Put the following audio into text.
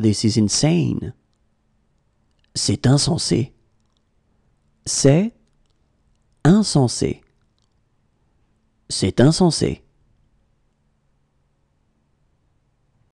This is insane. C'est insensé. C'est insensé. C'est insensé.